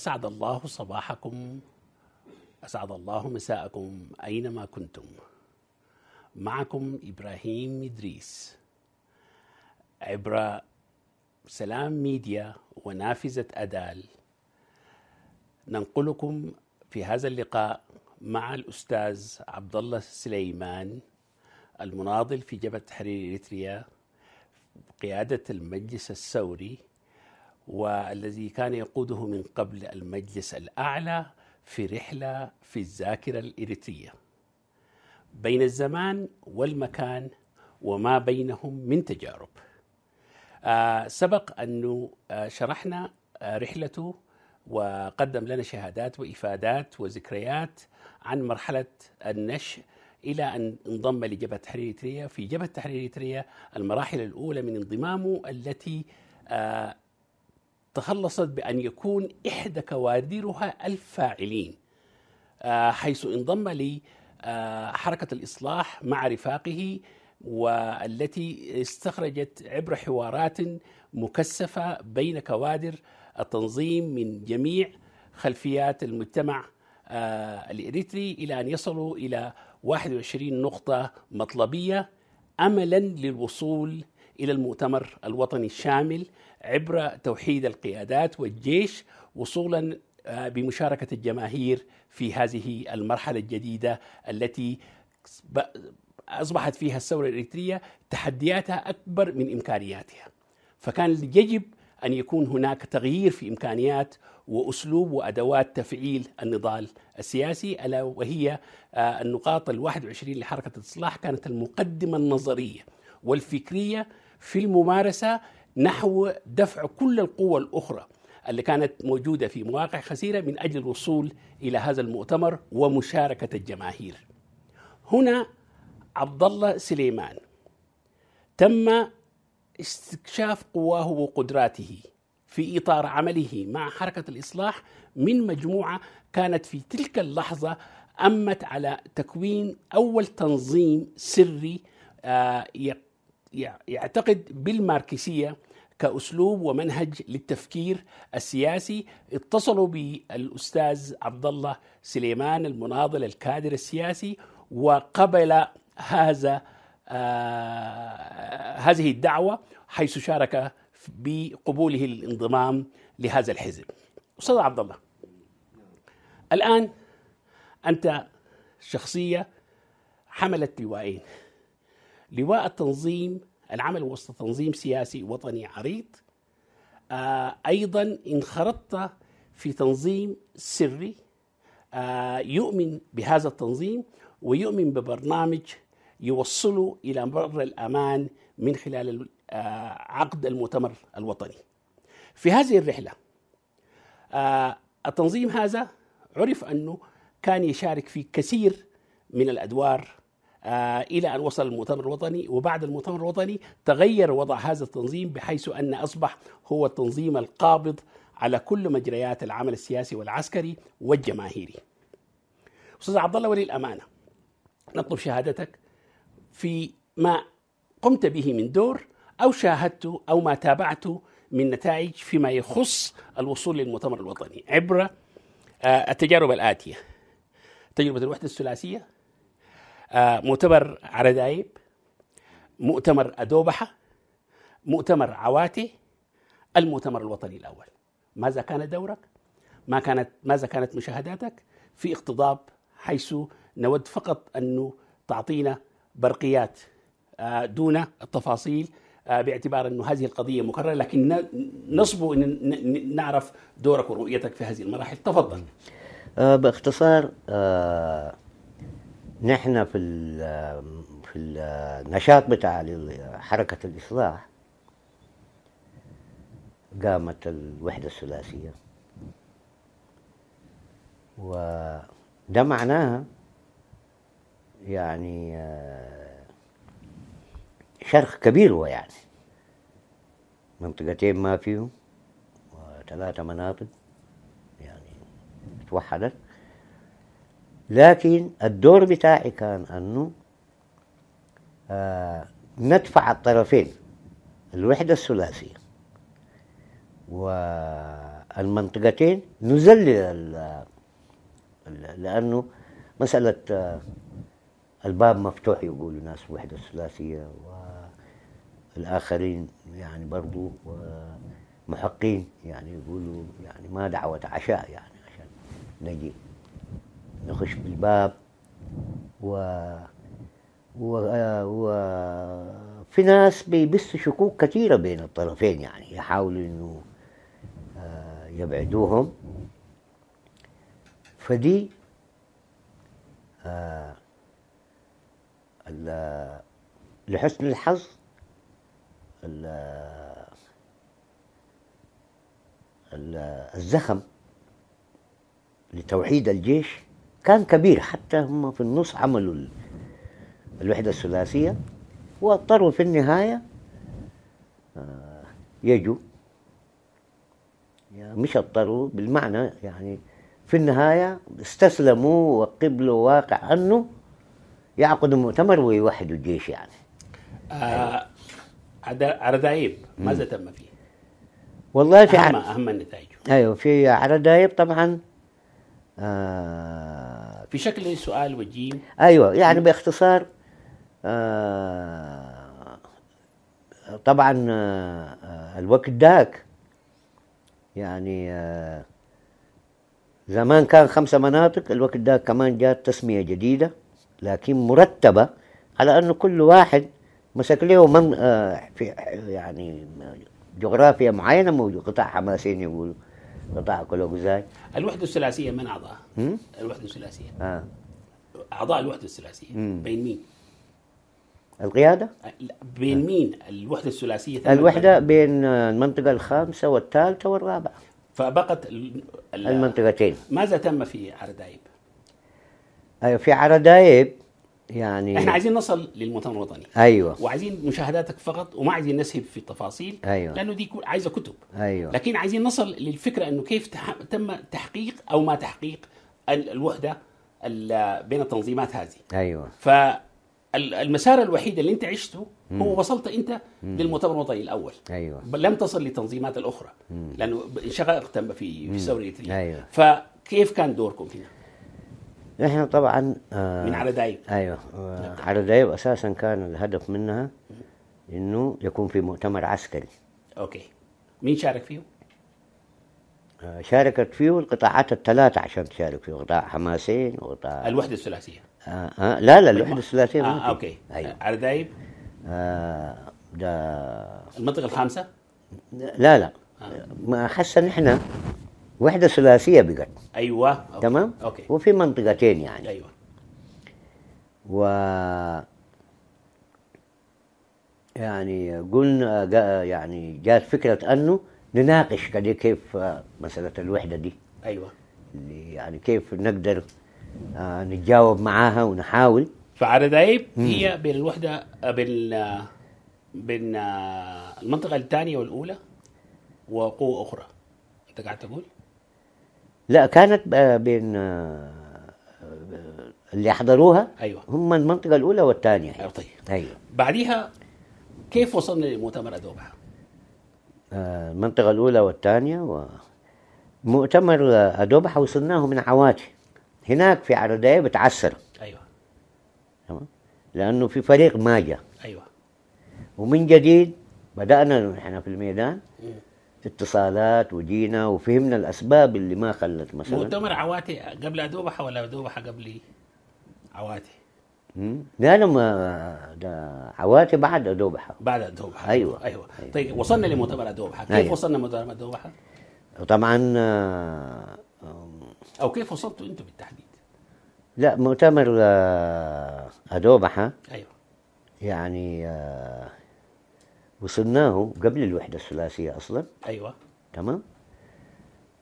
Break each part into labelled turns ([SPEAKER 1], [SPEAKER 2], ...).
[SPEAKER 1] أسعد الله صباحكم أسعد الله مساءكم أينما كنتم معكم إبراهيم إدريس عبر سلام ميديا ونافذة أدال ننقلكم في هذا اللقاء مع الأستاذ عبد الله سليمان المناضل في جبهة تحرير إريتريا قيادة المجلس الثوري والذي كان يقوده من قبل المجلس الأعلى في رحلة في الذاكرة الإريترية بين الزمان والمكان وما بينهم من تجارب آه سبق أنه آه شرحنا آه رحلته وقدم لنا شهادات وإفادات وذكريات عن مرحلة النشء إلى أن انضم لجبهة تحرير إريتريا في جبهة تحرير إريتريا المراحل الأولى من انضمامه التي آه، تخلصت بأن يكون إحدى كوادرها الفاعلين آه، حيث انضم لي آه، حركة الإصلاح مع رفاقه والتي استخرجت عبر حوارات مكثفة بين كوادر التنظيم من جميع خلفيات المجتمع آه، الإريتري إلى أن يصلوا إلى 21 نقطة مطلبية أملا للوصول الى المؤتمر الوطني الشامل عبر توحيد القيادات والجيش وصولا آه، بمشاركه الجماهير في هذه المرحله الجديده التي اصبحت فيها الثوره الاريتريه تحدياتها اكبر من امكانياتها. فكان يجب ان يكون هناك تغيير في امكانيات واسلوب وادوات تفعيل النضال السياسي الا وهي آه، النقاط ال 21 لحركه الاصلاح كانت المقدمه النظريه والفكريه في الممارسه نحو دفع كل القوى الاخرى اللي كانت موجوده في مواقع خسيره من اجل الوصول الى هذا المؤتمر ومشاركه الجماهير. هنا عبد الله سليمان تم استكشاف قواه وقدراته في اطار عمله مع حركه الاصلاح من مجموعه كانت في تلك اللحظه امت على تكوين اول تنظيم سري آه، يعتقد بالماركسيه كاسلوب ومنهج للتفكير السياسي اتصلوا بالاستاذ عبد الله سليمان المناضل الكادر السياسي وقبل هذا آه هذه الدعوه حيث شارك بقبوله الانضمام لهذا الحزب. استاذ عبد الله الان انت شخصيه حملت لوائين لواء التنظيم العمل وسط تنظيم سياسي وطني عريض آه، ايضا انخرطت في تنظيم سري آه، يؤمن بهذا التنظيم ويؤمن ببرنامج يوصله الى بر الامان من خلال آه، عقد المؤتمر الوطني. في هذه الرحله التنظيم هذا عرف انه كان يشارك في كثير من الادوار آه، الى ان وصل المؤتمر الوطني وبعد المؤتمر الوطني تغير وضع هذا التنظيم بحيث ان اصبح هو التنظيم القابض على كل مجريات العمل السياسي والعسكري والجماهيري. استاذ عبد الله ولي الامانه نطلب شهادتك في ما قمت به من دور او شاهدته او ما تابعته من نتائج فيما يخص الوصول للمؤتمر الوطني عبر آه، التجارب الاتيه تجربه الوحده الثلاثيه آه، مؤتمر عردايب مؤتمر أدوبحة مؤتمر عواتي المؤتمر الوطني الأول ماذا كان دورك ما كانت ماذا كانت مشاهداتك في اقتضاب حيث نود فقط أن تعطينا برقيات آه، دون التفاصيل آه، باعتبار أن هذه القضية مكررة لكن نصبو أن نعرف دورك ورؤيتك في هذه المراحل تفضل
[SPEAKER 2] باختصار نحن في في النشاط بتاع حركة الإصلاح قامت الوحدة الثلاثية وده معناها يعني آه، شرخ كبير هو يعني منطقتين ما فيهم وثلاثة مناطق يعني توحدت لكن الدور بتاعي كان أنه آه ندفع الطرفين الوحدة الثلاثية والمنطقتين نزلل لأنه مسألة آه الباب مفتوح يقولوا ناس وحدة الثلاثية والآخرين يعني برضو آه، محقين يعني يقولوا يعني ما دعوة عشاء يعني عشان نجي نخش بالباب و و, و... في ناس بيبثوا شكوك كثيرة بين الطرفين يعني يحاولوا إنه آه، يبعدوهم فدي آه، لحسن الحظ الزخم لتوحيد الجيش كان كبير حتى هم في النص عملوا الوحدة الثلاثية واضطروا في النهاية آه، يجوا يعني مش اضطروا بالمعنى يعني في النهاية استسلموا وقبلوا واقع أنه يعقدوا مؤتمر ويوحدوا الجيش يعني
[SPEAKER 1] آه عردايب ماذا تم فيه؟
[SPEAKER 2] والله في أهم, أهم النتائج أيوه في عردايب طبعا آه،
[SPEAKER 1] في شكل سؤال وجيم ايوه يعني
[SPEAKER 2] باختصار آه طبعا آه،, آه الوقت داك يعني آه زمان كان خمسة مناطق الوقت داك كمان جات تسمية جديدة لكن مرتبة على أنه كل واحد مسك له من آه في يعني جغرافيا معينة قطاع حماسين يقولوا قطاع جزاي
[SPEAKER 1] الوحده الثلاثيه من اعضاء الوحده الثلاثيه آه. اعضاء الوحده الثلاثيه بين مين القياده أه، بين آه. مين الوحده الثلاثيه الوحده
[SPEAKER 2] بين آه، المنطقه الخامسه والثالثه والرابعه فبقت المنطقتين
[SPEAKER 1] ماذا تم في عردايب
[SPEAKER 2] أيوة، في عردايب يعني احنا عايزين
[SPEAKER 1] نصل للمؤتمر الوطني ايوه وعايزين مشاهداتك فقط وما عايزين نسهب في التفاصيل ايوه لانه دي عايزه كتب
[SPEAKER 2] ايوه لكن
[SPEAKER 1] عايزين نصل للفكره انه كيف تم تحقيق او ما تحقيق الوحده بين التنظيمات هذه ايوه فالمسار الوحيد اللي انت عشته هو وصلت انت للمؤتمر الوطني الاول
[SPEAKER 2] ايوه لم
[SPEAKER 1] تصل للتنظيمات الاخرى مم. لانه انشغلت في في ثوره ايوه فكيف كان دوركم فيها؟
[SPEAKER 2] نحن طبعا آه من دايب ايوه آه دايب اساسا كان الهدف منها انه يكون في مؤتمر عسكري
[SPEAKER 1] اوكي مين شارك فيه؟
[SPEAKER 2] آه شاركت فيه القطاعات الثلاثة عشان تشارك فيه قطاع حماسين وقطاع الوحدة الثلاثية آه آه لا لا الوحدة الثلاثية آه اوكي
[SPEAKER 1] ايوه دايب
[SPEAKER 2] آه ده المنطقة
[SPEAKER 1] الخامسة؟ لا
[SPEAKER 2] لا آه. حسن احنا وحده ثلاثيه بقت
[SPEAKER 1] ايوه أوكي.
[SPEAKER 2] تمام أوكي. وفي منطقتين يعني ايوه و يعني قلنا جا يعني جات فكره انه نناقش كده إيه كيف مساله الوحده دي ايوه يعني كيف نقدر آه، نتجاوب معاها ونحاول
[SPEAKER 1] دايب هي بين الوحده بين بين آه، المنطقه الثانيه والاولى وقوه اخرى انت قاعد تقول
[SPEAKER 2] لا كانت بين آه، اللي حضروها ايوه هم المنطقه الاولى والثانيه أيوة طيب ايوه
[SPEAKER 1] بعديها كيف وصلنا لمؤتمر ادوبه؟
[SPEAKER 2] آه، المنطقه الاولى والثانيه و... مؤتمر ادوبحه وصلناه من عواتي هناك في عرديه بتعسر ايوه تمام لانه في فريق ما جاء ايوه ومن جديد بدانا احنا في الميدان اتصالات وجينا وفهمنا الاسباب اللي ما خلت مثلا مؤتمر
[SPEAKER 1] عواتي قبل ادوبحه ولا ادوبحه قبل عواتي؟
[SPEAKER 2] لا لما ده عواتي بعد ادوبحه بعد ادوبحه أيوة. ايوه
[SPEAKER 1] ايوه طيب وصلنا لمؤتمر ادوبحه كيف أيوة. وصلنا لمؤتمر ادوبحه؟
[SPEAKER 2] طبعا آه،
[SPEAKER 1] او كيف وصلتوا انتم بالتحديد؟
[SPEAKER 2] لا مؤتمر آه، ادوبحه ايوه يعني آه، وصلناه قبل الوحدة الثلاثية أصلا أيوة تمام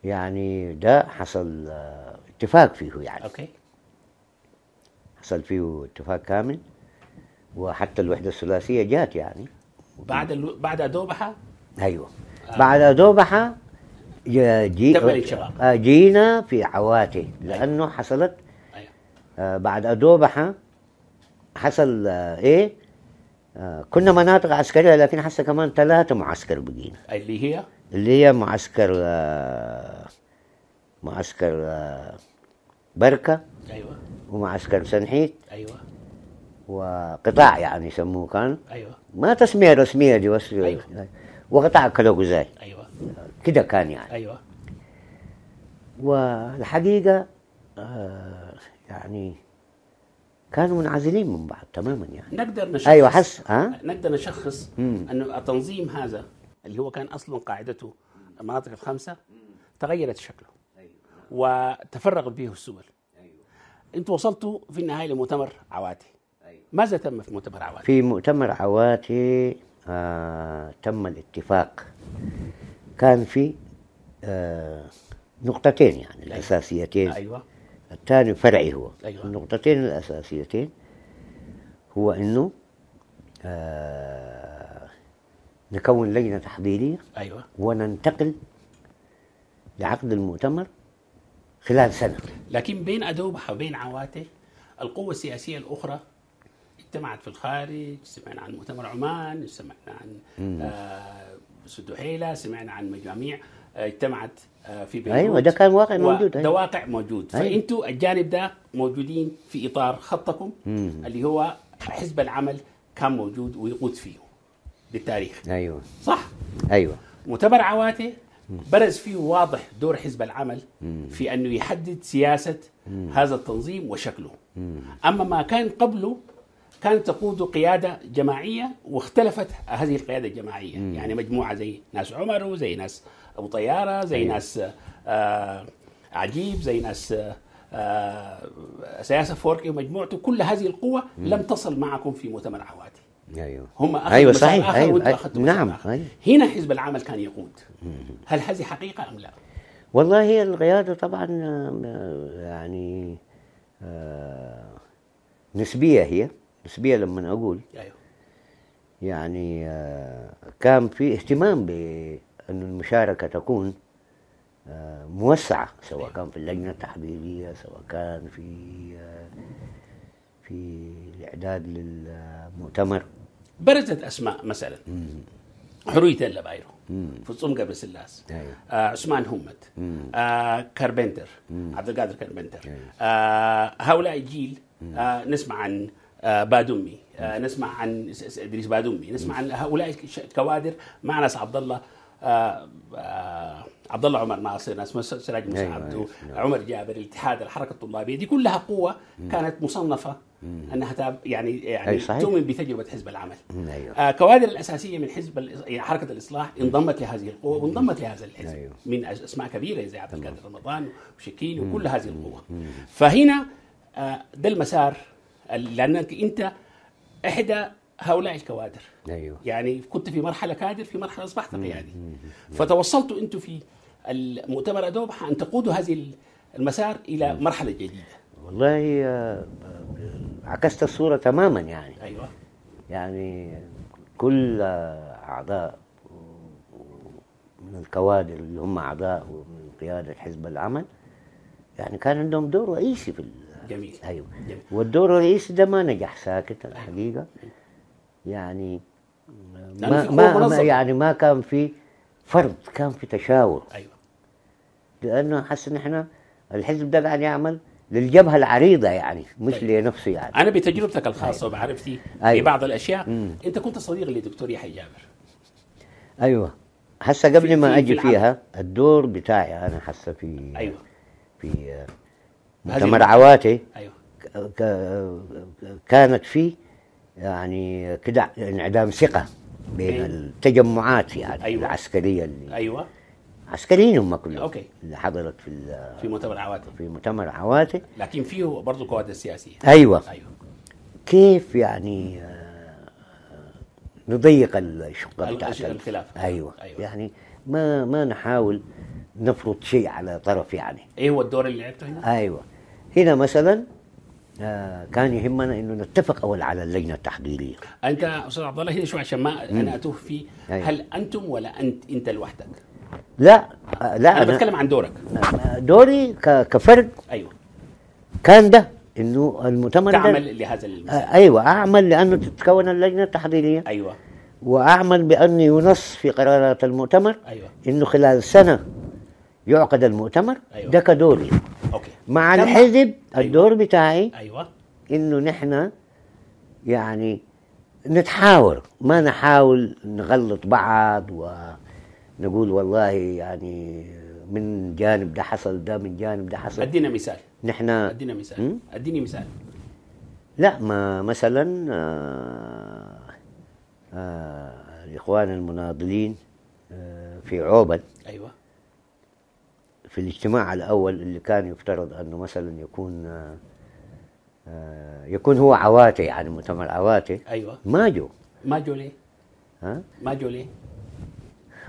[SPEAKER 2] يعني ده حصل آه، اتفاق فيه يعني أوكي حصل فيه اتفاق كامل وحتى الوحدة الثلاثية جات يعني
[SPEAKER 1] بعد الو... بعد دوبحة
[SPEAKER 2] أيوه آه. بعد دوبحة جي... آه، جينا في عواتي أيوة. لأنه حصلت أيوة. آه، بعد دوبحة حصل إيه آه، كنا مناطق عسكريه لكن هسه كمان ثلاثه معسكر بقينا اللي هي اللي هي معسكر آه، معسكر آه، بركه ايوه ومعسكر سنحيت ايوه وقطاع يعني يسموه كان ايوه ما تسميه رسميه دي بس أيوة. وقطاع كلوغوزاي ايوه كده كان يعني ايوه والحقيقه يعني كانوا منعزلين من بعض تماما يعني نقدر نشخص ايوه حس ها
[SPEAKER 1] نقدر نشخص انه التنظيم هذا اللي هو كان اصلا قاعدته المناطق الخمسه تغيرت شكله وتفرغت به السبل ايوه انتم وصلتوا في النهايه لمؤتمر عواتي أيوة. ماذا تم في مؤتمر عواتي؟
[SPEAKER 2] في مؤتمر عواتي آه تم الاتفاق كان في آه نقطتين يعني أيوة. الاساسيتين ايوه الثاني فرعي هو أيوة. النقطتين الأساسيتين هو أنه آه نكون لجنة تحضيرية أيوة. وننتقل لعقد المؤتمر خلال سنة
[SPEAKER 1] لكن بين ادوب وبين عواته القوة السياسية الأخرى اجتمعت في الخارج سمعنا عن مؤتمر عمان سمعنا عن آه سدوحيلة سمعنا عن مجاميع آه، اجتمعت آه، في أيوة، بيروت ايوه ده كان واقع موجود أيوة. ده واقع موجود أيوة. فانتوا الجانب ده موجودين في اطار خطكم مم. اللي هو حزب العمل كان موجود ويقود فيه بالتاريخ ايوه صح ايوه مؤتمر عواتي برز فيه واضح دور حزب العمل في انه يحدد سياسه هذا التنظيم وشكله اما ما كان قبله كانت تقود قيادة جماعية واختلفت هذه القيادة الجماعية يعني مجموعة زي ناس عمر وزي ناس ابو طياره زي أيوه. ناس آه، عجيب زي ناس آه، آه، سياسه فوركي ومجموعته كل هذه القوة لم تصل معكم في مؤتمر عواتي
[SPEAKER 2] ايوه هم ايوه صحيح ايوه, أيوة. نعم أيوة.
[SPEAKER 1] هنا حزب العمل كان يقود هل هذه حقيقه ام لا؟
[SPEAKER 2] والله هي القياده طبعا يعني آه نسبيه هي نسبيه لما اقول ايوه يعني آه كان في اهتمام ب أن المشاركة تكون آه، موسعة سواء إيه. كان في اللجنة التحضيرية سواء كان في آه، في الإعداد للمؤتمر
[SPEAKER 1] برزت أسماء مثلا حرية اللبايرو فصوم قبل سلاس إيه. آه عثمان همت آه كاربنتر عبد القادر كاربنتر إيه. آه هؤلاء الجيل آه نسمع عن آه بادومي آه نسمع عن ادريس بادومي نسمع عن هؤلاء الكوادر مع ناس عبد الله آه، آه، عبد الله عمر ناصر اسمه سراج موسى أيوة، عبده أيوة، نعم. عمر جابر الاتحاد الحركه الطلابيه دي كلها قوه كانت مصنفه انها يعني يعني تؤمن بتجربه حزب العمل أيوة. آه كوادر الاساسيه من حزب يعني حركه الاصلاح انضمت لهذه القوه وانضمت لهذا الحزب من اسماء كبيره زي عبد القادر رمضان وشكيل وكل هذه القوه فهنا آه ده المسار لانك انت احدى هؤلاء الكوادر أيوه. يعني كنت في مرحله كادر في مرحله اصبحت قيادي فتوصلت انتم في المؤتمر ادوب ان تقودوا هذه المسار الى مرحله جديده
[SPEAKER 2] والله آه، عكست الصوره تماما يعني ايوه يعني كل اعضاء من الكوادر اللي هم اعضاء ومن قياده حزب العمل يعني كان عندهم دور رئيسي في
[SPEAKER 1] جميل ايوه جميل.
[SPEAKER 2] والدور الرئيسي ده ما نجح ساكت الحقيقه أيوة. يعني,
[SPEAKER 1] يعني ما, ما, ما
[SPEAKER 2] يعني ما كان في فرض كان في تشاور ايوه لانه حس ان احنا الحزب ده قاعد يعمل للجبهه العريضه يعني مش طيب. لنفسه يعني
[SPEAKER 1] انا بتجربتك الخاصه أيوة. ومعرفتي أيوة. ببعض الاشياء مم. انت كنت صديق لدكتور يحيى جابر
[SPEAKER 2] ايوه هسه قبل ما اجي في فيها الدور بتاعي انا حس في ايوه في مؤتمر عواتي ايوه كانت فيه يعني كده انعدام ثقه بين أيوة. التجمعات يعني أيوة. العسكريه اللي ايوه عسكريين هم كلهم اوكي اللي حضرت في في مؤتمر عواتي في مؤتمر عواتي
[SPEAKER 1] لكن فيه برضه قواعد سياسيه
[SPEAKER 2] ايوه ايوه كيف يعني آه، نضيق الشقه بتاعت الخلاف أيوة. ايوه يعني ما ما نحاول نفرض شيء على طرف يعني
[SPEAKER 1] ايه هو الدور اللي لعبته هنا؟
[SPEAKER 2] ايوه هنا مثلا آه، كان يهمنا انه نتفق اول على اللجنه التحضيريه
[SPEAKER 1] انت استاذ عبد الله هنا شويه عشان ما انا اتوه في هل انتم ولا انت انت لوحدك؟
[SPEAKER 2] لا لا انا, أنا بتكلم عن دورك دوري كفرد ايوه كان ده انه المؤتمر تعمل
[SPEAKER 1] لهذا المثال آه،
[SPEAKER 2] ايوه اعمل لانه تتكون اللجنه التحضيريه ايوه واعمل بان ينص في قرارات المؤتمر ايوه انه خلال سنه يعقد المؤتمر أيوة. ده كدوري أوكي. مع الحزب أيوة. الدور أيوة. بتاعي ايوه انه نحن يعني نتحاور ما نحاول نغلط بعض
[SPEAKER 1] ونقول
[SPEAKER 2] والله يعني من جانب ده حصل ده من جانب
[SPEAKER 1] ده حصل ادينا مثال
[SPEAKER 2] نحن ادينا مثال اديني مثال لا ما مثلا آه آه الاخوان المناضلين آه في عوبل في الاجتماع الأول اللي كان يفترض أنه مثلا يكون آه، يكون هو عواتي يعني مؤتمر عواتي أيوة ما جو ما جو ليه؟ ها؟ ما جو ليه؟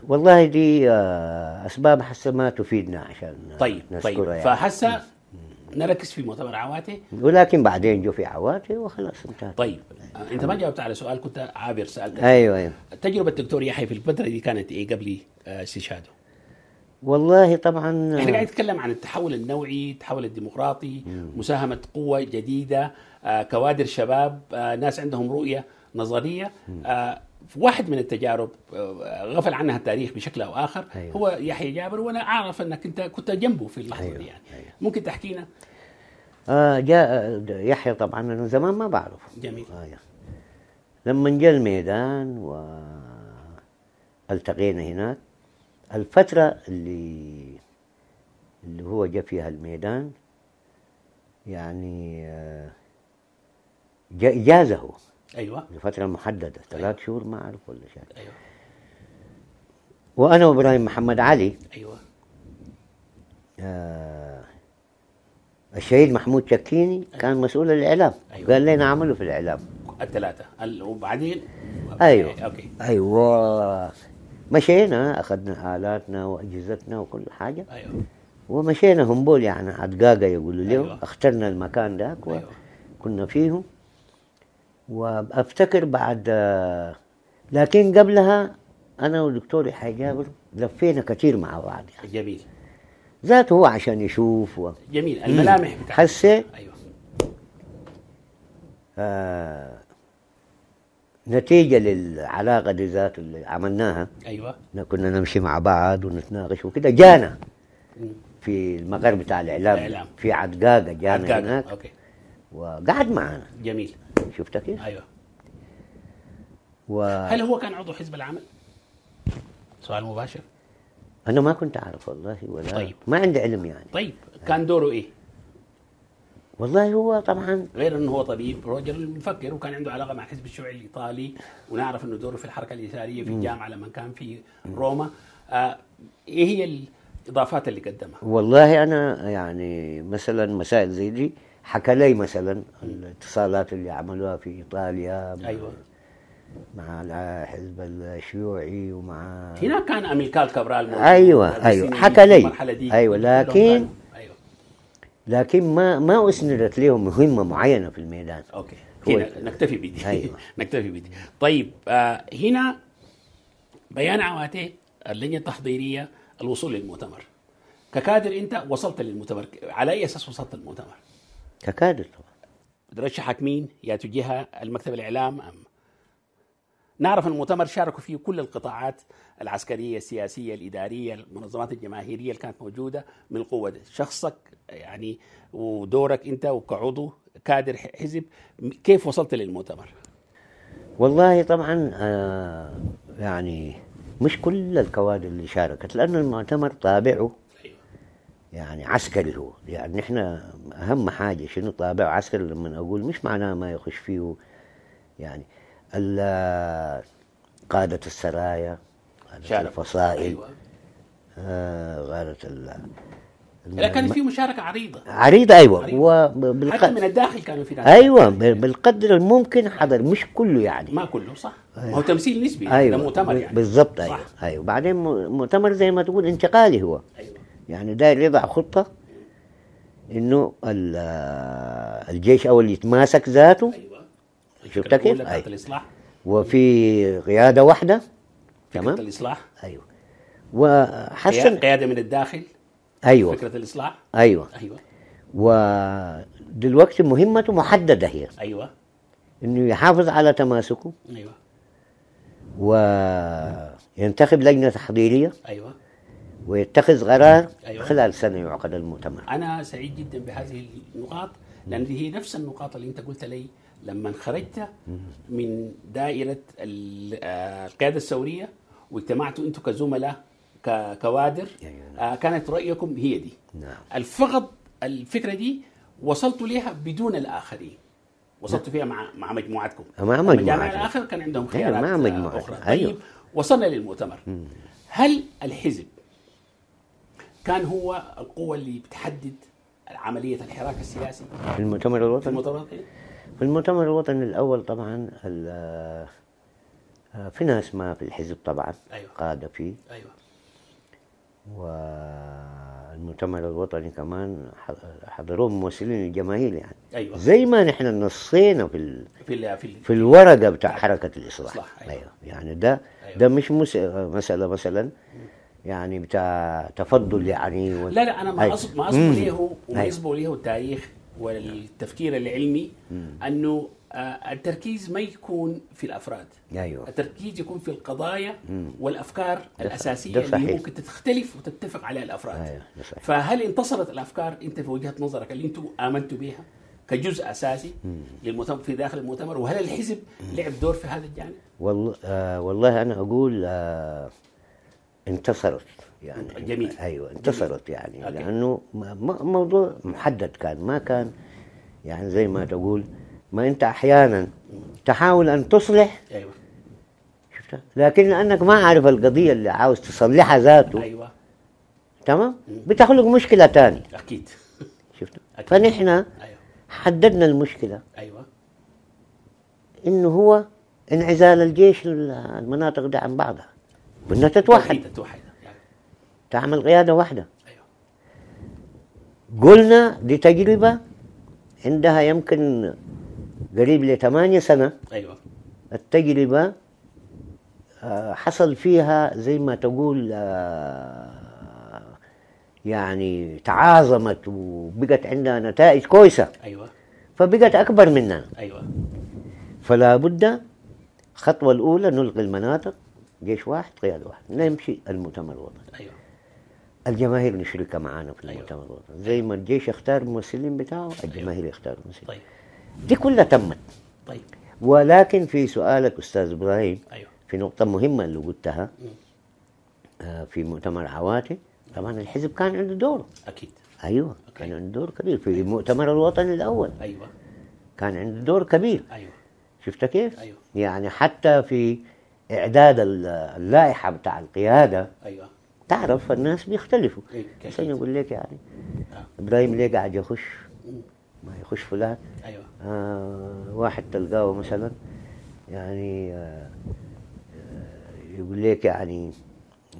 [SPEAKER 2] والله دي آه، أسباب حسة ما تفيدنا عشان طيب طيب يعني.
[SPEAKER 1] فحسة نركز في مؤتمر عواتي
[SPEAKER 2] ولكن بعدين جو في عواتي وخلاص انتهت طيب
[SPEAKER 1] انت ما جاوبت على سؤال كنت عابر سالتك ايوه ايوه تجربه الدكتور يحيى في الفتره دي كانت ايه قبل آه، استشهاده؟
[SPEAKER 2] والله طبعا احنا قاعد آه.
[SPEAKER 1] نتكلم عن التحول النوعي، التحول الديمقراطي، مم. مساهمة قوة جديدة، آه، كوادر شباب، آه، ناس عندهم رؤية نظرية، واحد من التجارب غفل عنها التاريخ بشكل او اخر أيوة. هو يحيى جابر وانا اعرف انك انت كنت جنبه في اللحظه أيوة. دي يعني أيوة. ممكن تحكينا؟
[SPEAKER 2] آه جاء يحيى طبعا من زمان ما بعرفه جميل آه يعني. لما جاء الميدان والتقينا هناك الفترة اللي اللي هو جا فيها الميدان يعني هو آه، ايوه لفتره محدده ثلاث أيوة. شهور ما اعرف ولا شيء ايوه وانا وابراهيم محمد علي ايوه آه الشهيد محمود شكيني أيوة. كان مسؤول الاعلام أيوة. قال لنا اعمله في الاعلام
[SPEAKER 1] الثلاثه وبعدين
[SPEAKER 2] ايوه اوكي ايوه مشينا اخذنا الاتنا واجهزتنا وكل حاجه ايوه ومشينا همبول يعني عدقاقه يقولوا لي أيوة. اخترنا المكان ده أيوة. وكنا فيه وافتكر بعد لكن قبلها انا يحيى جابر لفينا كثير مع بعض يعني جميل ذاته هو عشان يشوف و... جميل الملامح بتاعتك حسيت ايوه آه نتيجه للعلاقه دي ذات اللي عملناها ايوه كنا نمشي مع بعض ونتناقش وكده جانا في المقر بتاع الاعلام, الإعلام. في عدقاقه جانا عدقاقة. هناك أوكي. وقعد معنا جميل شفت كيف؟ إيه؟ ايوه و... هل
[SPEAKER 1] هو كان عضو حزب العمل؟ سؤال مباشر
[SPEAKER 2] انا ما كنت اعرف والله ولا طيب ما عندي علم يعني
[SPEAKER 1] طيب كان دوره ايه؟ والله هو طبعا غير انه هو طبيب روجر مفكر وكان عنده علاقه مع الحزب الشيوعي الايطالي ونعرف انه دوره في الحركه اليساريه في الجامعه لما كان في روما آه ايه هي الاضافات اللي قدمها؟
[SPEAKER 2] والله انا يعني مثلا مسائل زي دي حكى لي مثلا الاتصالات اللي عملوها في ايطاليا ايوه مع الحزب الشيوعي ومع هناك
[SPEAKER 1] كان اميلكال كابرال ايوه ايوه حكى لي ايوه لكن
[SPEAKER 2] لكن ما ما اسندت لهم مهمه معينه في الميدان اوكي هنا
[SPEAKER 1] نكتفي بدي أيوة. نكتفي بدي طيب آه هنا بيان عواتي اللجنه التحضيريه الوصول للمؤتمر ككادر انت وصلت للمؤتمر على اي اساس وصلت للمؤتمر؟
[SPEAKER 2] ككادر طبعا
[SPEAKER 1] ترشحك مين؟ يا تجيها المكتب الاعلام ام نعرف أن المؤتمر شاركوا فيه كل القطاعات العسكرية السياسية الإدارية المنظمات الجماهيرية اللي كانت موجودة من القوة دي. شخصك يعني ودورك أنت وكعضو كادر حزب كيف وصلت للمؤتمر؟
[SPEAKER 2] والله طبعا آه يعني مش كل الكوادر اللي شاركت لأن المؤتمر طابعه يعني عسكري هو يعني نحن أهم حاجة شنو طابعه عسكري لما أقول مش معناه ما يخش فيه يعني قادة السرايا قادة الفصائل أيوة. آه ال لكن في مشاركه
[SPEAKER 1] عريضه عريضه ايوه عريضة.
[SPEAKER 2] وبالقدر حتى من
[SPEAKER 1] الداخل كانوا في داخل ايوه
[SPEAKER 2] بالقدر الممكن حضر مش كله يعني ما كله صح أيوة. هو تمثيل
[SPEAKER 1] نسبي أيوة. مؤتمر يعني
[SPEAKER 2] بالضبط ايوه صح. ايوه بعدين مؤتمر زي ما تقول انتقالي هو أيوة. يعني داير يضع خطه انه الجيش اول يتماسك ذاته أيوة. شفت كيف؟ أيوة. الاصلاح وفي قياده واحده تمام
[SPEAKER 1] الاصلاح ايوه
[SPEAKER 2] وحسن
[SPEAKER 1] قياده من الداخل ايوه فكره الاصلاح ايوه ايوه
[SPEAKER 2] ودلوقتي مهمته محدده هي ايوه انه يحافظ على تماسكه ايوه وينتخب لجنه تحضيريه ايوه ويتخذ قرار أيوة. خلال سنه يعقد المؤتمر
[SPEAKER 1] انا سعيد جدا بهذه النقاط لان هي نفس النقاط اللي انت قلت لي لما خرجت من دائره آه، القياده الثوريه واجتمعتوا انتم كزملاء كوادر آه، كانت رايكم هي دي نعم. الفقد الفكره دي وصلتوا ليها بدون الاخرين وصلتوا نعم. فيها مع مع مجموعتكم مع مجموعة الاخر كان عندهم يعني خيارات مع مجموعة. اخرى طيب، أيوه. طيب وصلنا للمؤتمر هل الحزب كان هو القوه اللي بتحدد عمليه الحراك السياسي في المؤتمر الوطني في المؤتمر الوطني
[SPEAKER 2] في المؤتمر الوطني الاول طبعا آه، في ناس ما في الحزب طبعا أيوة. قاده فيه ايوه والمؤتمر الوطني كمان حضروه ممثلين الجماهير يعني أيوة. زي ما نحن نصينا في ال... في, ال... في, ال... في الورقه بتاع حركه الاصلاح أيوة. ايوه يعني ده أيوة. ده مش مس... مساله مثلا يعني بتاع تفضل يعني و... لا لا انا ما اصب أيوة. ما اقصد ليه وما أيوة. يسبق
[SPEAKER 1] ليه التاريخ والتفكير العلمي انه آه، التركيز ما يكون في الافراد ايوه التركيز يكون في القضايا والافكار ده الاساسيه ده اللي ممكن تختلف وتتفق عليها الافراد ايوه فهل انتصرت الافكار انت في وجهه نظرك اللي انتم امنتوا بها كجزء اساسي للمؤتمر في داخل المؤتمر وهل الحزب لعب دور في هذا الجانب؟
[SPEAKER 2] والله آه والله انا اقول آه انتصرت يعني جميل ايوه انتصرت يعني أوكي. لانه موضوع محدد كان ما كان يعني زي ما تقول ما انت احيانا تحاول ان تصلح ايوه شفت لكن لانك ما عارف القضيه اللي عاوز تصلحها ذاته ايوه تمام بتخلق مشكله ثانيه اكيد شفت فنحن أيوة. حددنا المشكله ايوه انه هو انعزال الجيش المناطق دي عن بعضها بدنا تتوحد تتوحد تعمل قيادة واحدة أيوه. قلنا دي تجربة عندها يمكن قريب لثمانية سنة أيوة التجربة آه، حصل فيها زي ما تقول آه، يعني تعاظمت وبقت عندها نتائج كويسة أيوة فبقت أكبر مننا أيوة فلا بد الخطوة الأولى نلغي المناطق جيش واحد قيادة واحد نمشي المؤتمر الوطني أيوة الجماهير نشركها معانا في المؤتمر أيوة. زي ما الجيش اختار الممثلين بتاعه أيوه. الجماهير أيوة. اختار الممثلين طيب. دي كلها تمت طيب ولكن في سؤالك استاذ ابراهيم أيوة. في نقطه مهمه اللي قلتها آه في مؤتمر عواتي طبعا الحزب كان عنده دور اكيد ايوه أوكي. كان عنده دور كبير في أيوة. المؤتمر الوطني الاول ايوه كان عنده دور كبير ايوه شفت كيف؟ أيوة. يعني حتى في اعداد اللائحه بتاع القياده ايوه تعرف الناس بيختلفوا إيه، عشان يقول لك يعني آه. ابراهيم ليه قاعد يخش ما يخش فلان ايوه آه واحد تلقاه مثلا يعني آه, آه، يقول لك يعني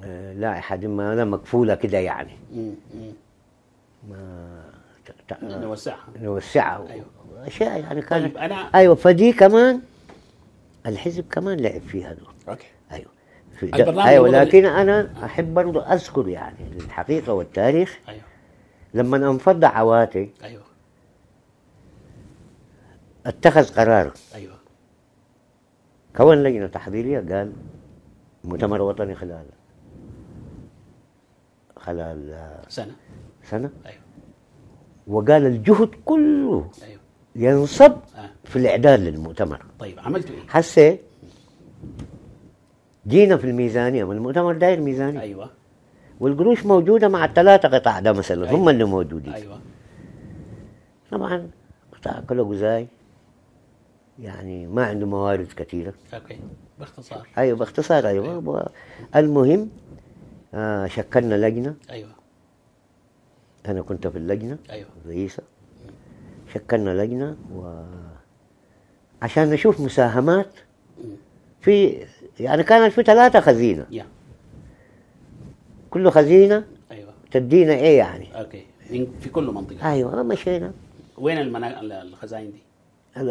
[SPEAKER 2] آه لائحه ما انا مقفوله كده يعني ما نوسعها آه، نوسعها ايوه اشياء يعني كانت طيب انا ايوه فدي كمان الحزب كمان لعب فيها دور اوكي البرنامج أيوة ولكن انا احب برضه اذكر يعني الحقيقه والتاريخ ايوه لما انفض عواتي ايوه اتخذ قرار ايوه كون لجنه تحضيريه قال مؤتمر وطني خلال خلال سنه سنه ايوه وقال الجهد كله ايوه ينصب آه. في الاعداد للمؤتمر
[SPEAKER 1] طيب عملتوا ايه؟
[SPEAKER 2] حسيت جينا في الميزانيه والمؤتمر المؤتمر داير ميزانيه ايوه والقروش موجوده مع الثلاثه قطاع ده مثلا أيوة. هم اللي موجودين ايوه طبعا قطاع كله قزاي يعني ما عنده موارد كثيره اوكي باختصار ايوه باختصار ايوه, أيوة. المهم آه شكلنا لجنه ايوه انا كنت في اللجنه ايوه رئيسه شكلنا لجنه و عشان نشوف مساهمات في يعني كانت في ثلاثة خزينة كل خزينة أيوة تدينا إيه يعني
[SPEAKER 1] أوكي في كل منطقة
[SPEAKER 2] أيوة مشينا
[SPEAKER 1] وين المنا... الخزائن دي؟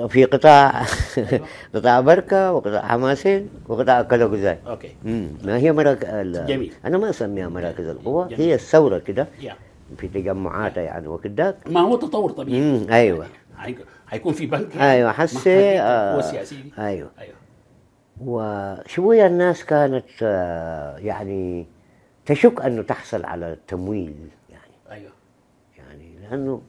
[SPEAKER 2] في قطاع أيوة. قطاع بركة وقطاع حماسين وقطاع كلوكوزاي اوكي مم. ما هي مراكز ال... جميل انا ما اسميها مراكز القوى جميل. هي الثورة كده في تجمعاتها يعني وكده
[SPEAKER 1] ما هو تطور طبيعي
[SPEAKER 2] مم. ايوه
[SPEAKER 1] حيكون يعني في بنك ايوه حسي آه... وسياسي ايوه ايوه
[SPEAKER 2] وشوية الناس كانت آه، يعني تشك أنه تحصل على تمويل يعني أيوه يعني لأنه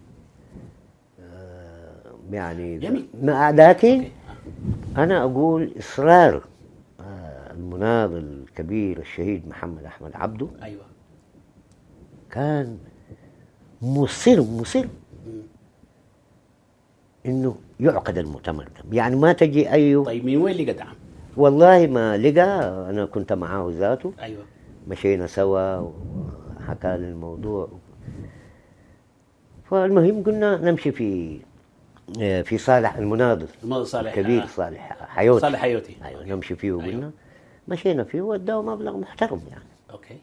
[SPEAKER 2] آه، يعني جميل. لكن أنا أقول إصرار آه، المناضل الكبير الشهيد محمد أحمد عبده أيوه كان مصر مصر انه يعقد المؤتمر يعني ما تجي اي أيوه طيب
[SPEAKER 1] من وين اللي قدعم؟
[SPEAKER 2] والله ما لقى انا كنت معاه ذاته ايوه مشينا سوا وحكى لي الموضوع فالمهم قلنا نمشي في في صالح المناضل المناضل صالح كبير آه. صالح حيوتي صالح حيوتي ايوه نمشي فيه أيوة. وقلنا أيوة. مشينا فيه وداه مبلغ محترم يعني
[SPEAKER 1] اوكي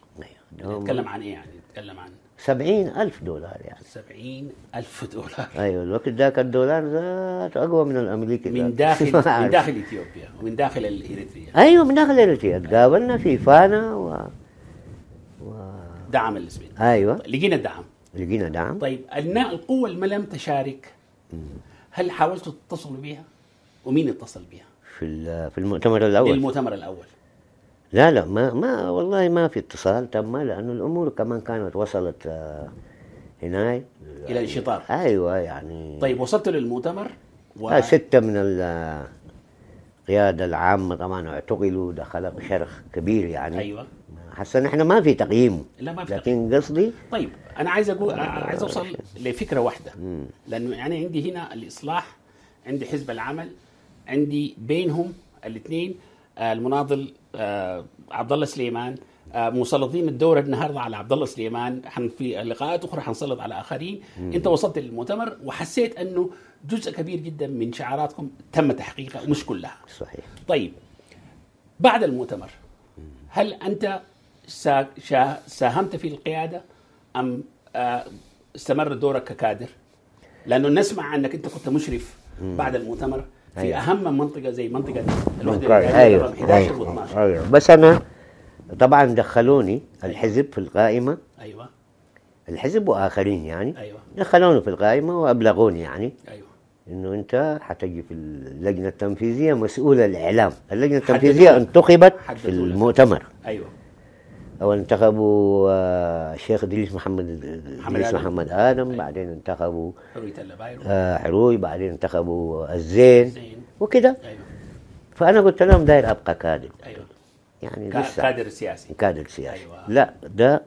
[SPEAKER 1] ايوه نتكلم عن ايه يعني نتكلم عن
[SPEAKER 2] سبعين ألف دولار يعني
[SPEAKER 1] سبعين ألف دولار
[SPEAKER 2] أيوة الوقت ذاك الدولار ذات أقوى من الأمريكي من داخل من داخل
[SPEAKER 1] إثيوبيا ومن داخل الإريتريا
[SPEAKER 2] أيوة من داخل إريتريا تقابلنا في فانا و,
[SPEAKER 1] و... دعم الإسباني أيوة لقينا دعم
[SPEAKER 2] لقينا دعم
[SPEAKER 1] طيب القوة اللي ما لم تشارك هل حاولتوا تتصلوا بها؟ ومين اتصل بها؟
[SPEAKER 2] في في المؤتمر الأول المؤتمر الأول لا لا ما ما والله ما في اتصال تم لانه الامور كمان كانت وصلت آه، هناي الى الانشطار ايوه يعني
[SPEAKER 1] طيب وصلت للمؤتمر و...
[SPEAKER 2] ستة من القيادة العامة طبعا اعتقلوا ده شرخ كبير يعني ايوه حسنا احنا ما في تقييم لا ما في لكن قصدي
[SPEAKER 1] طيب انا عايز اقول عايز اوصل لفكره واحده لانه يعني عندي هنا الاصلاح عندي حزب العمل عندي بينهم الاثنين آه، المناضل آه، عبد الله سليمان آه، مسلطين الدوره النهارده على عبد الله سليمان في لقاءات اخرى حنسلط على اخرين مم. انت وصلت للمؤتمر وحسيت انه جزء كبير جدا من شعاراتكم تم تحقيقها مش كلها صحيح طيب بعد المؤتمر هل انت ساهمت في القياده ام آه، استمر دورك ككادر؟ لانه نسمع انك انت كنت مشرف بعد المؤتمر في أيوه. اهم منطقه زي منطقه الوحده ايوه 11 و 12
[SPEAKER 2] ايوه بس انا طبعا دخلوني أيوه. الحزب في القائمه ايوه الحزب واخرين يعني ايوه دخلوني في القائمه وابلغوني يعني ايوه انه انت حتجي في اللجنه التنفيذيه مسؤول الاعلام، اللجنه التنفيذيه انتخبت في المؤتمر ايوه أو انتخبوا الشيخ آه، دليس محمد دليس محمد ادم أيوة. بعدين انتخبوا حروي آه، بعدين انتخبوا آه، الزين وكده أيوة. فانا قلت لهم داير ابقى كادر أيوة. يعني لسه كادر سياسي كادر سياسي لا ده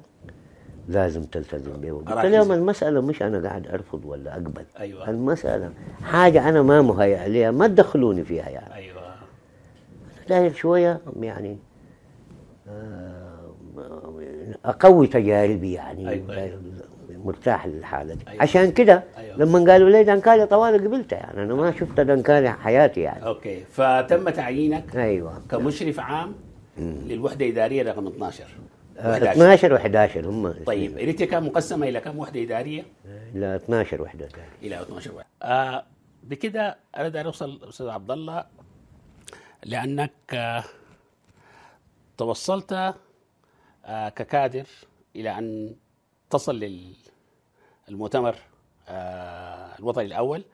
[SPEAKER 2] لازم تلتزم به قلت لهم المسألة مش أنا قاعد أرفض ولا أقبل أيوة. المسألة حاجة أنا ما مهيأ لها ما تدخلوني فيها يعني أيوة داير شوية يعني آه اقوي تجاربي يعني أيوة،, أيوة. مرتاح للحاله دي أيوة. عشان كده أيوة. لما قالوا لي دنكالي طوال قبلته يعني انا ما شفت دنكالي حياتي يعني
[SPEAKER 1] اوكي فتم تعيينك ايوه كمشرف عام للوحده الاداريه رقم 12 11. 12
[SPEAKER 2] و11 هم طيب
[SPEAKER 1] اريتيا كان مقسمه الى كم وحده اداريه؟
[SPEAKER 2] الى 12
[SPEAKER 1] وحده اداريه الى 12 وحده آه بكده اريد ان اوصل استاذ عبد الله لانك آه توصلت آه، ككادر الى ان تصل للمؤتمر آه، الوطني الاول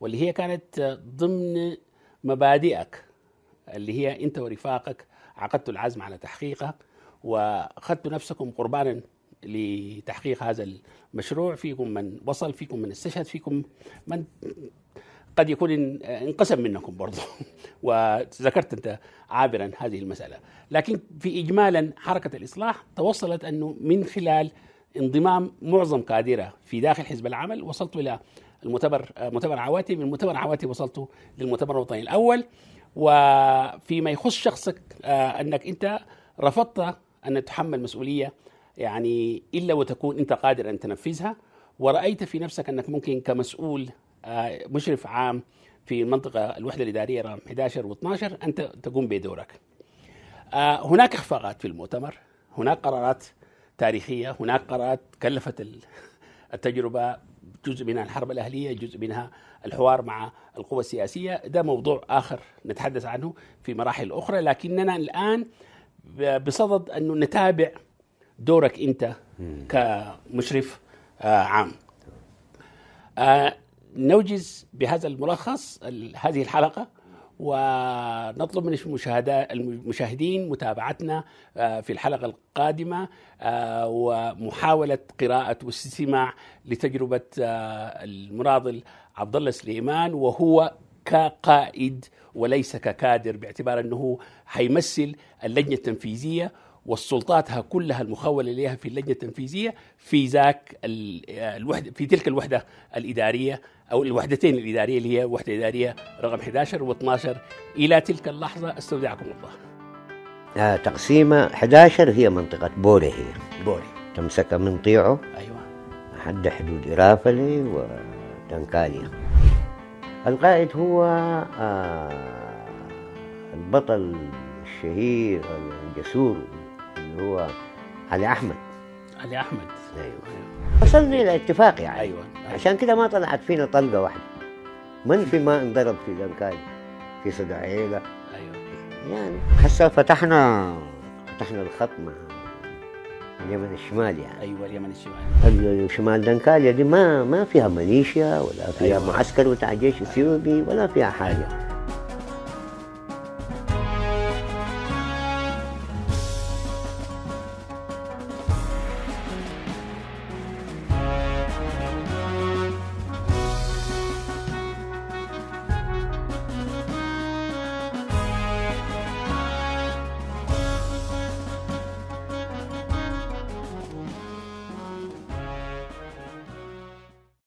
[SPEAKER 1] واللي هي كانت ضمن مبادئك اللي هي انت ورفاقك عقدتوا العزم على تحقيقها واخذتوا نفسكم قربانا لتحقيق هذا المشروع فيكم من وصل فيكم من استشهد فيكم من قد يكون انقسم منكم برضه وذكرت انت عابرا هذه المساله لكن في اجمالا حركه الاصلاح توصلت انه من خلال انضمام معظم كادره في داخل حزب العمل وصلت الى المؤتمر مؤتمر عواتي من مؤتمر عواتي وصلت للمؤتمر الوطني الاول وفيما يخص شخصك آه، انك انت رفضت ان تتحمل مسؤوليه يعني الا وتكون انت قادر ان تنفذها ورايت في نفسك انك ممكن كمسؤول آه، مشرف عام في المنطقة الوحدة الإدارية رقم 11 و12 أنت تقوم بدورك آه، هناك إخفاقات في المؤتمر هناك قرارات تاريخية هناك قرارات كلفت التجربة جزء منها الحرب الأهلية جزء منها الحوار مع القوى السياسية ده موضوع آخر نتحدث عنه في مراحل أخرى لكننا الآن بصدد أن نتابع دورك أنت كمشرف آه، عام نوجز بهذا الملخص هذه الحلقة ونطلب من المشاهدين متابعتنا آه، في الحلقة القادمة آه، ومحاولة قراءة واستماع لتجربة آه، المناضل عبد الله سليمان وهو كقائد وليس ككادر باعتبار انه حيمثل اللجنه التنفيذيه والسلطاتها كلها المخولة إليها في اللجنة التنفيذية في ذاك الوحدة في تلك الوحدة الإدارية او الوحدتين الاداريه اللي هي وحده اداريه رقم 11 و12 الى تلك اللحظه استودعكم الله.
[SPEAKER 2] آه، تقسيمه 11 هي منطقه بوري هي. بوري. تمسك من طيعه ايوه حد حدود إرافلي وتنكاليا القائد هو آه البطل الشهير الجسور اللي هو علي أحمد
[SPEAKER 1] علي أحمد أيوه
[SPEAKER 2] وصلنا الى اتفاق يعني ايوه, أيوة. عشان كده ما طلعت فينا طلقه واحده من في ما انضرب في زنكاي في صدع عيله ايوه يعني هسه فتحنا فتحنا الخط مع اليمن الشمالي يعني ايوه اليمن الشمالي شمال دنكاليا دي ما ما فيها ميليشيا ولا فيها أيوة. معسكر بتاع جيش اثيوبي ولا فيها حاجه